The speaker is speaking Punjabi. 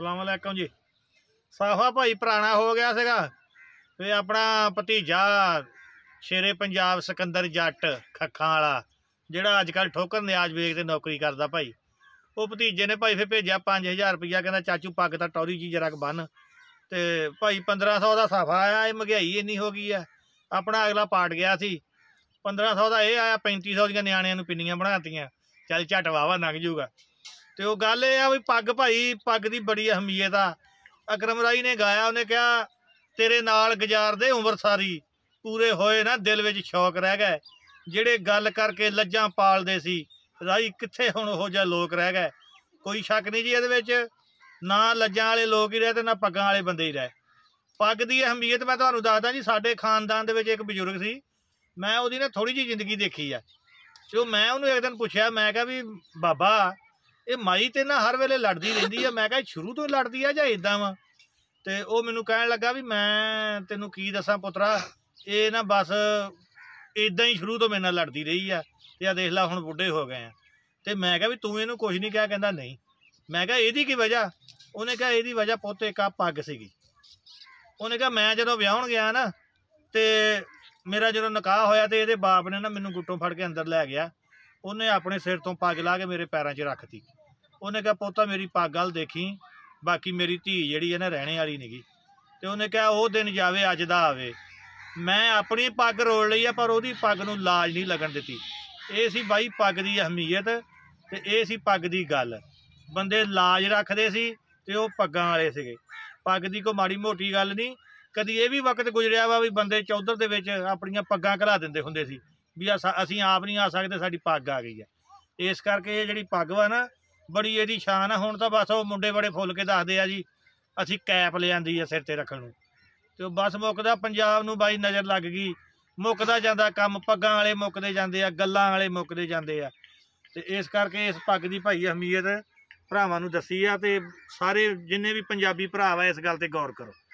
ਸਲਾਮ ਅਲੈਕਮ ਜੀ ਸਾਫਾ ਭਾਈ ਪੁਰਾਣਾ ਹੋ ਗਿਆ ਸੀਗਾ ਤੇ ਆਪਣਾ ਭਤੀਜਾ ਸ਼ੇਰੇ ਪੰਜਾਬ ਸਿਕੰਦਰ ਜੱਟ ਖੱਖਾਂ ਵਾਲਾ ਜਿਹੜਾ ਅੱਜ ਕੱਲ ਠੋਕਰ ਨਿਆਜ ਵੇਖ ਤੇ ਨੌਕਰੀ ਕਰਦਾ ਭਾਈ ਉਹ ਭਤੀਜੇ ਨੇ ਭਾਈ ਫੇ ਭੇਜਿਆ 5000 ਰੁਪਇਆ ਕਹਿੰਦਾ ਚਾਚੂ ਪੱਗ ਤਾਂ ਟੌਰੀ ਜੀ ਜਰਾ ਬੰਨ ਤੇ ਭਾਈ 1500 ਦਾ ਸਾਫਾ ਆਇਆ ਇਹ ਮਹਿੰਗਾਈ ਇੰਨੀ ਹੋ ਗਈ ਆ ਆਪਣਾ ਅਗਲਾ ਪਾਟ ਗਿਆ ਸੀ 1500 ਦਾ ਇਹ ਆਇਆ 3500 ਦੀਆਂ ਨਿਆਣਿਆਂ ਨੂੰ ਪਿੰਨੀਆਂ ਬਣਾਤੀਆਂ ਚੱਲ ਝਟ ਵਾਵਾ ਲੰਘ ਜੂਗਾ ਤੇ ਉਹ ਗੱਲ ਇਹ ਆ ਵੀ ਪੱਗ ਭਾਈ ਪੱਗ ਦੀ ਬੜੀ ਅਹਿਮੀਅਤ ਆ ਅਕਰਮ ਰਾਈ ਨੇ ਗਾਇਆ ਉਹਨੇ ਕਿਹਾ ਤੇਰੇ ਨਾਲ ਗੁਜ਼ਾਰਦੇ ਉਮਰ ਸਾਰੀ ਪੂਰੇ ਹੋਏ ਨਾ ਦਿਲ ਵਿੱਚ ਸ਼ੌਕ ਰਹਿ ਗਏ ਜਿਹੜੇ ਗੱਲ ਕਰਕੇ ਲੱਜਾਂ ਪਾਲਦੇ ਸੀ ਰਾਈ ਕਿੱਥੇ ਹੁਣ ਉਹ ਜਿਹਾ ਲੋਕ ਰਹਿ ਗਏ ਕੋਈ ਸ਼ੱਕ ਨਹੀਂ ਜੀ ਇਹਦੇ ਵਿੱਚ ਨਾ ਲੱਜਾਂ ਵਾਲੇ ਲੋਕ ਹੀ ਰਹੇ ਤੇ ਨਾ ਪੱਗਾਂ ਵਾਲੇ ਬੰਦੇ ਹੀ ਰਹੇ ਪੱਗ ਦੀ ਅਹਿਮੀਅਤ ਮੈਂ ਤੁਹਾਨੂੰ ਦੱਸਦਾ ਜੀ ਸਾਡੇ ਖਾਨਦਾਨ ਦੇ ਵਿੱਚ ਇੱਕ ਬਜ਼ੁਰਗ ਸੀ ਮੈਂ ਉਹਦੀ ਨਾ ਥੋੜੀ ਜੀ ਜ਼ਿੰਦਗੀ ਦੇਖੀ ਆ ਜੋ ਮੈਂ ਉਹਨੂੰ ਇੱਕ ਦਿਨ ਪੁੱਛਿਆ ਮੈਂ ਕਿਹਾ ਵੀ ਬਾਬਾ ਇਹ ਮਾਈ ਤੇ ਨਾ ਹਰ ਵੇਲੇ ਲੜਦੀ ਰਹਿੰਦੀ ਆ ਮੈਂ ਕਹਾਂ ਸ਼ੁਰੂ ਤੋਂ ਹੀ ਲੜਦੀ ਆ ਜਾਂ ਇਦਾਂ ਵਾ ਤੇ ਉਹ ਮੈਨੂੰ ਕਹਿਣ ਲੱਗਾ ਵੀ ਮੈਂ ਤੈਨੂੰ ਕੀ ਦੱਸਾਂ ਪੁੱਤਰਾ ਇਹ ਨਾ ਬਸ ਇਦਾਂ ਹੀ ਸ਼ੁਰੂ ਤੋਂ ਮੇਰੇ ਨਾਲ ਲੜਦੀ ਰਹੀ ਆ ਤੇ ਆ ਦੇਖ ਲੈ ਹੁਣ ਬੁੱਢੇ ਹੋ ਗਏ ਆ ਤੇ ਮੈਂ ਕਹਾਂ ਵੀ ਤੂੰ ਇਹਨੂੰ ਕੁਝ ਨਹੀਂ ਕਿਹਾ ਕਹਿੰਦਾ ਨਹੀਂ ਮੈਂ ਕਹਾਂ ਇਹਦੀ ਕੀ ਵਜ੍ਹਾ ਉਹਨੇ ਕਹਾਂ ਇਹਦੀ ਵਜ੍ਹਾ ਪੁੱਤ ਇੱਕ ਆ ਪੱਗ ਸੀਗੀ ਉਹਨੇ ਕਹਾਂ ਮੈਂ ਜਦੋਂ ਵਿਆਹਣ ਗਿਆ ਨਾ ਤੇ ਮੇਰਾ ਜਦੋਂ ਨਿਕਾਹ ਹੋਇਆ ਤੇ ਇਹਦੇ ਬਾਪ ਨੇ ਨਾ ਮੈਨੂੰ ਗੁੱਟੋਂ ਫੜ ਕੇ ਅੰਦਰ ਲੈ ਗਿਆ ਉਹਨੇ ਆਪਣੇ ਸਿਰ ਤੋਂ ਪੱਗ ਲਾ ਕੇ ਮੇਰੇ ਪੈਰਾਂ 'ਚ ਰੱਖਤੀ ਉਹਨੇ ਕਿਹਾ ਪੋਤਾ ਮੇਰੀ ਪੱਗ ਵੱਲ ਦੇਖੀ ਬਾਕੀ ਮੇਰੀ ਧੀ ਜਿਹੜੀ ਹੈ ਨਾ ਰਹਿਣੇ ਵਾਲੀ ਨਹੀਂਗੀ ਤੇ ਉਹਨੇ ਕਿਹਾ ਉਹ ਦਿਨ ਜਾਵੇ ਅੱਜ ਦਾ ਆਵੇ ਮੈਂ ਆਪਣੀ ਪੱਗ ਰੋਲ ਲਈ ਆ ਪਰ ਉਹਦੀ ਪੱਗ ਨੂੰ ਲਾਜ ਨਹੀਂ ਲੱਗਣ ਦਿੱਤੀ ਇਹ ਸੀ ਬਾਈ ਪੱਗ ਦੀ ਅਹਿਮੀਅਤ ਤੇ ਇਹ ਸੀ ਪੱਗ ਦੀ ਗੱਲ ਬੰਦੇ ਲਾਜ ਰੱਖਦੇ ਸੀ ਤੇ ਉਹ ਪੱਗਾਂ ਵਾਲੇ ਸੀਗੇ ਪੱਗ ਦੀ ਕੋ ਮਾੜੀ ਮੋਟੀ ਗੱਲ ਨਹੀਂ ਕਦੀ ਇਹ ਵੀ ਵਕਤ ਗੁਜ਼ਰਿਆ ਵਾ ਵੀ ਬੰਦੇ ਚੌਧਰ ਦੇ ਵਿੱਚ ਆਪਣੀਆਂ ਪੱਗਾਂ ਘਲਾ ਦਿੰਦੇ ਹੁੰਦੇ ਸੀ ਵੀ ਅਸੀਂ ਆਪ ਨਹੀਂ ਆ ਸਕਦੇ ਸਾਡੀ ਪੱਗ ਆ ਗਈ ਹੈ ਇਸ ਕਰਕੇ ਇਹ ਜਿਹੜੀ ਪੱਗ ਵਾ ਨਾ ਬੜੀ ਇਹਦੀ ਸ਼ਾਨ ਆ ਹੁਣ ਤਾਂ ਬਸ ਉਹ ਮੁੰਡੇ ਬੜੇ ਫੁੱਲ ਕੇ ਦੱਸਦੇ ਆ ਜੀ ਅਸੀਂ ਕੈਪ ਲਿਆਂਦੀ ਆ ਸਿਰ ਤੇ ਰੱਖਣ ਨੂੰ ਤੇ ਬਸ ਮੁੱਕਦਾ ਪੰਜਾਬ ਨੂੰ ਬਾਈ ਨਜ਼ਰ ਲੱਗ ਗਈ ਮੁੱਕਦਾ ਜਾਂਦਾ ਕੰਮ ਪੱਗਾਂ ਵਾਲੇ ਮੁੱਕਦੇ ਜਾਂਦੇ ਆ ਗੱਲਾਂ ਵਾਲੇ ਮੁੱਕਦੇ ਜਾਂਦੇ ਆ ਤੇ ਇਸ ਕਰਕੇ ਇਸ ਪੱਗ ਦੀ ਭਾਈ ਅਹਿਮੀਅਤ ਭਰਾਵਾਂ ਨੂੰ ਦੱਸੀ ਆ ਤੇ ਸਾਰੇ ਜਿੰਨੇ ਵੀ ਪੰਜਾਬੀ ਭਰਾ ਆ ਇਸ ਗੱਲ ਤੇ ਗੌਰ ਕਰੋ